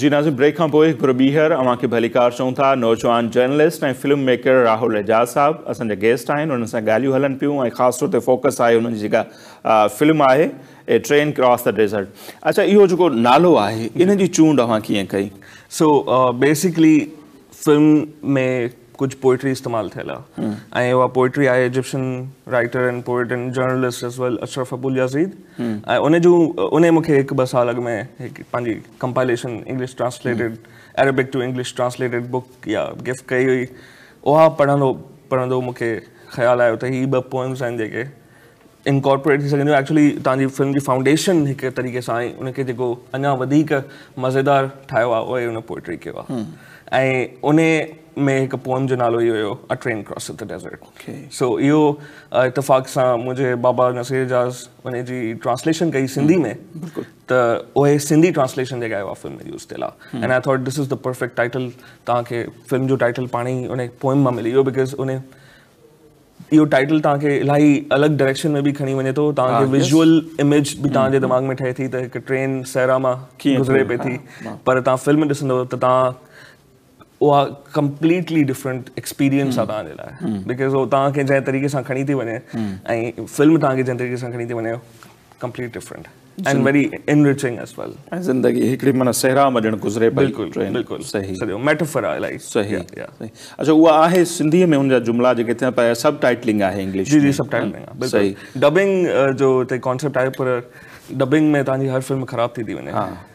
जी नाज़ु brake खां पोइ हिकु ॿीहर अव्हांखे भली कार चऊं था नौजवान जर्नलिस्ट ऐं फिल्म मेकर राहुल एजाज़ साहिबु असांजा गेस्ट आहिनि हुननि सां ॻाल्हियूं हलनि पियूं ऐं ख़ासि तौर ते फोकस आहे हुनजी जेका फिल्म आहे a train cross the desert अच्छा इहो जेको नालो आहे इन जी चूंड अवां कीअं कई सो बेसिकली फिल्म में कुझु पोएट्री इस्तेमालु थियल आहे ऐं उहा पोएट्री आहे इजिप्शन राइटर एंड आहिनि and journalist as well Ashraf Abul Yazid ऐं उन जूं उन मूंखे हिकु ॿ साल अॻु में हिकु पंहिंजी compilation English translated Arabic to English translated book या गिफ़्ट कई हुई उहा पढ़ंदो पढ़ंदो मूंखे ख़्यालु आयो त हीअ ॿ पोइम्स आहिनि जेके इनकॉर्पोरेट थी सघंदियूं एक्चुअली तव्हांजी फिल्म की फाउंडेशन एक तरीक़े से आहे उनखे जेको अञा मज़ेदार ठाहियो आहे उहो हुन पोइट्री खे में हिकु पोम जो नालो इहो हुयो a train cross the desert so इहो इतफ़ाक़ सां मुझे बाबा नसीर एजाज़ उन जी ट्रांसलेशन कई सिंधी हम्म। में त उहे सिंधी ट्रांसलेशन जेका आहे फिल्म में यूज़ थियल and I thought this is the perfect title तव्हांखे फिल्म जो टाइटल पाण ई उन पोइम मिली वियो बिकॉज़ उन इहो टाइटल तव्हांखे इलाही अलॻि डायरेक्शन में बि खणी वञे थो तव्हांखे विजुअल ah, इमेज बि तव्हांजे hmm. दिमाग़ में ठहे थी त हिकु ट्रेन सहरा मां कीअं गुज़रे पई थी पर तव्हां फिल्म ॾिसंदव त तव्हां उहा कंप्लीटली डिफरेंट एक्सपीरियंस आहे hmm. तव्हांजे लाइ बिकॉज़ hmm. उहो तव्हांखे जंहिं तरीक़े सां खणी थी वञे ऐं फिल्म तव्हांखे जंहिं तरीक़े सां खणी थी वञे complete different and very enriching as well zindagi ekri mana sehra madan guzre pai bilkul bilkul sahi oh, metaphor i like sahi yeah acha wo ahe sindhi mein unja jumla je kithe pa sab titling ahe english ji ji sab titling sahi dubbing uh, jo the concept aaye par dubbing mein tanji har film kharab thi